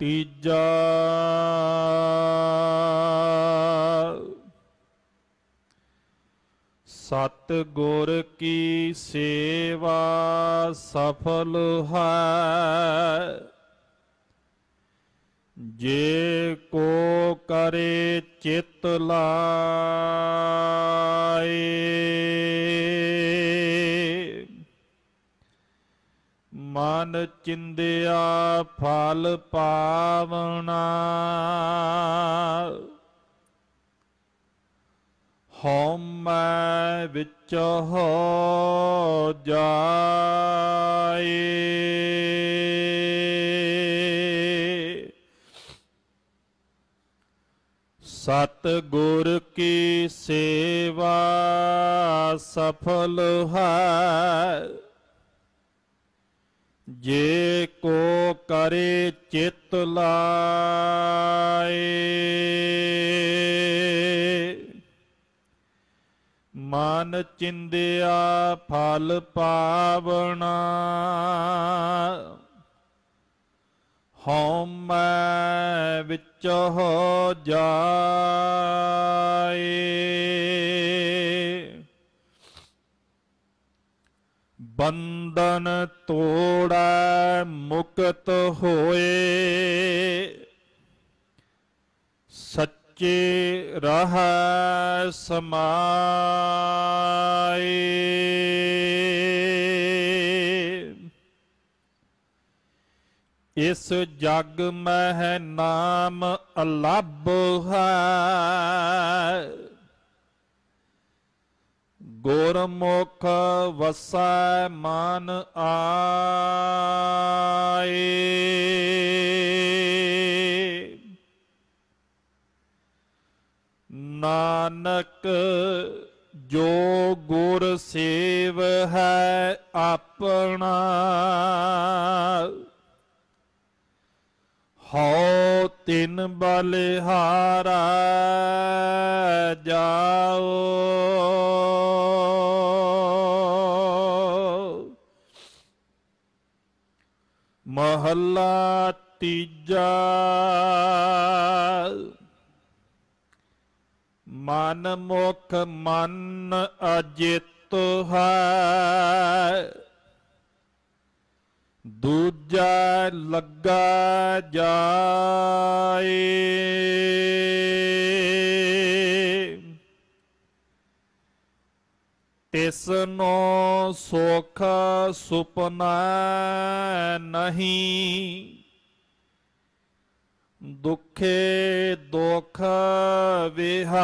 ਤੀਜਾ ਸਤ ਗੁਰ ਕੀ ਸੇਵਾ ਸਫਲ ਹੈ ਜੇ ਕੋ ਕਰੇ ਚਿਤ ਲਾ ਚਿੰਦਿਆ ਫਲ ਪਾਵਣਾ ਹਉਮੈ ਵਿੱਚ ਹੋ ਜਾਏ ਸਤ ਗੁਰ ਕੀ ਸੇਵਾ ਸਫਲ ਹੈ ਜੇ ਕੋ ਕਰੇ ਚਿਤ ਲਾਏ ਮਨ ਚਿੰਦਿਆ ਫਲ ਪਾਵਣਾ ਹਉਮੈ ਵਿੱਚ ਹੋ ਜਾਏ ਬੰਧਨ ਤੋੜੈ ਮੁਕਤ ਹੋਏ ਸੱਚੇ ਰਹ ਸਮਾਏ ਇਸ ਜਗ ਮਹਿ ਨਾਮ ਅਲੱਭ ਹੈ ਗੁਰਮੁਖ ਵਸੈ ਮਨ ਆਏ ਨਾਨਕ ਜੋ ਗੁਰ ਸੇਵ ਹੈ ਆਪਣਾ ਹਉ ਤਿਨ ਬਲਿਹਾਰਾ ਜਾਓ ਮਹੱਲਾ ਤੀਜਾ ਮਨ ਮੁਖ ਮਨ ਅਜਿਤ ਹੈ ਦੂਜਾ ਲੱਗਾ ਜਾਏ ਤਿਸਨੋ ਸੁਖ ਸੁਪਨਾ ਨਹੀਂ ਦੁਖੇ ਦੁਖ ਵਿਹਾਏ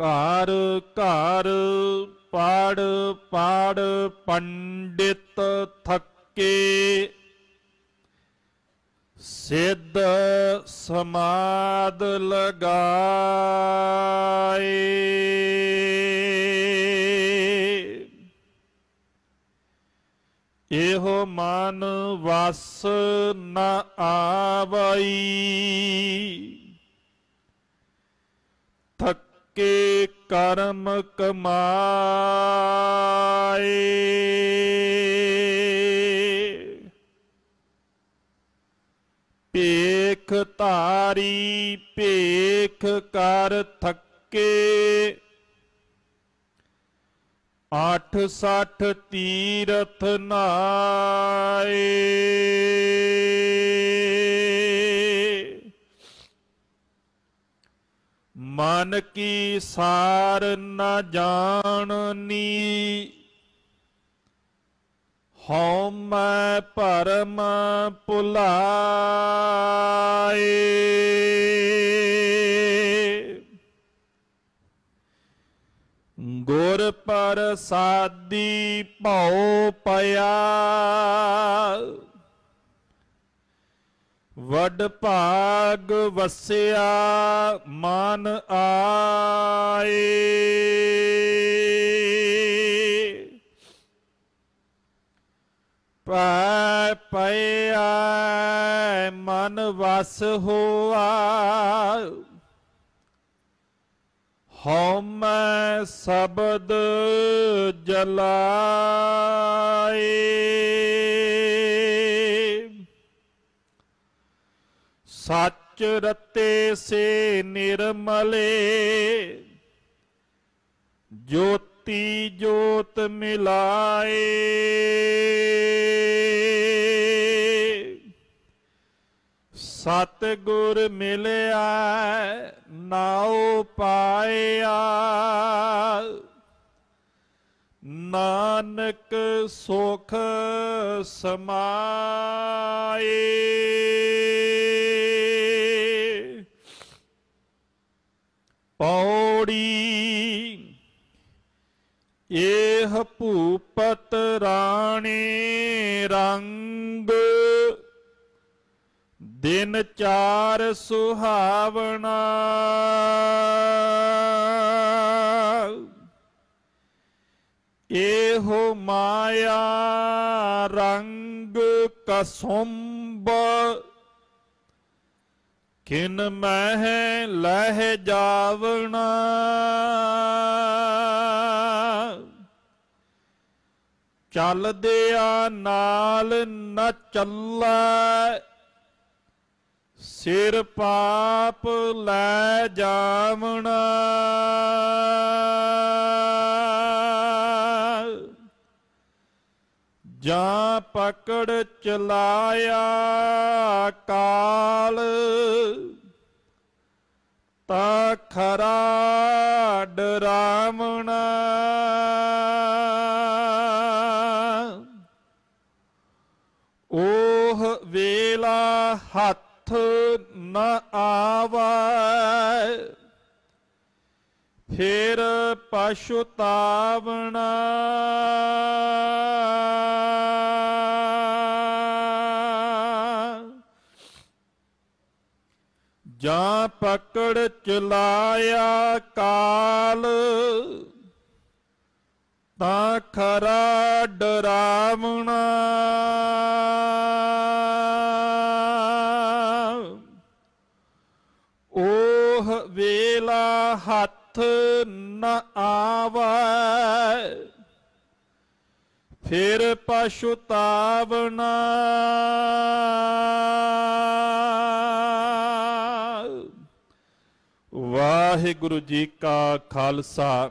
ਘਰ ਘਰ ਪੜ ਪੜ ਪੰਡਿਤ ਥੱਕੇ ਸਿੱਧ ਸਮਾਦ ਲਗਾਏ ਇਹੋ ਮਨ ਵਸ ਨ ਆਵਈ ਥੱਕੇ ਕਰਮ ਕਮਾਏ ਭੇਖ ਧਾਰੀ ਭੇਖ ਕਰ ਥੱਕੇ 86 ਤੀਰਥ ਨਾਏ ਮਨ ਕੀ ਸਾਰ ਨ ਜਾਣਨੀ ਹਉ ਮੈਂ ਪਰਮ ਭੁਲਾਏ ਗੁਰ ਪ੍ਰਸਾਦੀ ਭਉ ਪਿਆ ਵੱਡ ਭਾਗ ਵਸਿਆ ਮਨ ਆਏ ਵਸ ਹੋਆ ਹਉਮੈ ਸਬਦ ਜਲਾਏ ਸੱਚ ਰਤੇ ਸੇ ਨਿਰਮਲੇ ਜੋਤੀ ਜੋਤ ਮਿਲਾਏ ਸਤ ਗੁਰ ਮਿਲਿਆ ਨਾਉ ਪਾਇਆ ਨਾਨਕ ਸੁਖ ਸਮਾਏ ਪੌੜੀ ਇਹ ਭੂਪਤ ਰਾਣੀ ਰੰਗ ਦਿਨ ਚਾਰ ਸੁਹਾਵਣਾ ਇਹੋ ਮਾਇਆ ਰੰਗ ਕਸੁੰਬ ਕਿਨ ਮਹਿ ਲਹਿ ਜਾਵਣਾ ਚੱਲਦਿਆਂ ਨਾਲ ਨ ਚੱਲੈ ਸਿਰ ਪਾਪ ਲੈ ਜਾਵਣਾ ਜਾਂ ਪਕੜ ਚਲਾਇਆ ਕਾਲ ਤਾ ਖਰਾ ਡਰਾਵਣਾ ਉਹ ਵੇਲਾ ਹੱਥ ਹੱਥ ਨ ਆਵੈ ਫਿਰ ਪਛਤਾਵਣਾ ਜਾਂ ਪਕੜ ਚਲਾਇਆ ਕਾਲ ਤਾਂ ਖਰਾ ਡਰਾਵਣਾ ਹੱਥ ਨ ਆਵੈ ਫਿਰ ਪਛਤਾਵਣਾ ਵਾਹਿਗੁਰੂ ਜੀ ਕਾ ਖਾਲਸਾ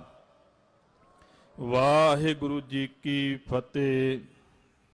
ਵਾਹਿਗੁਰੂ ਜੀ ਕੀ ਫਤਿਹ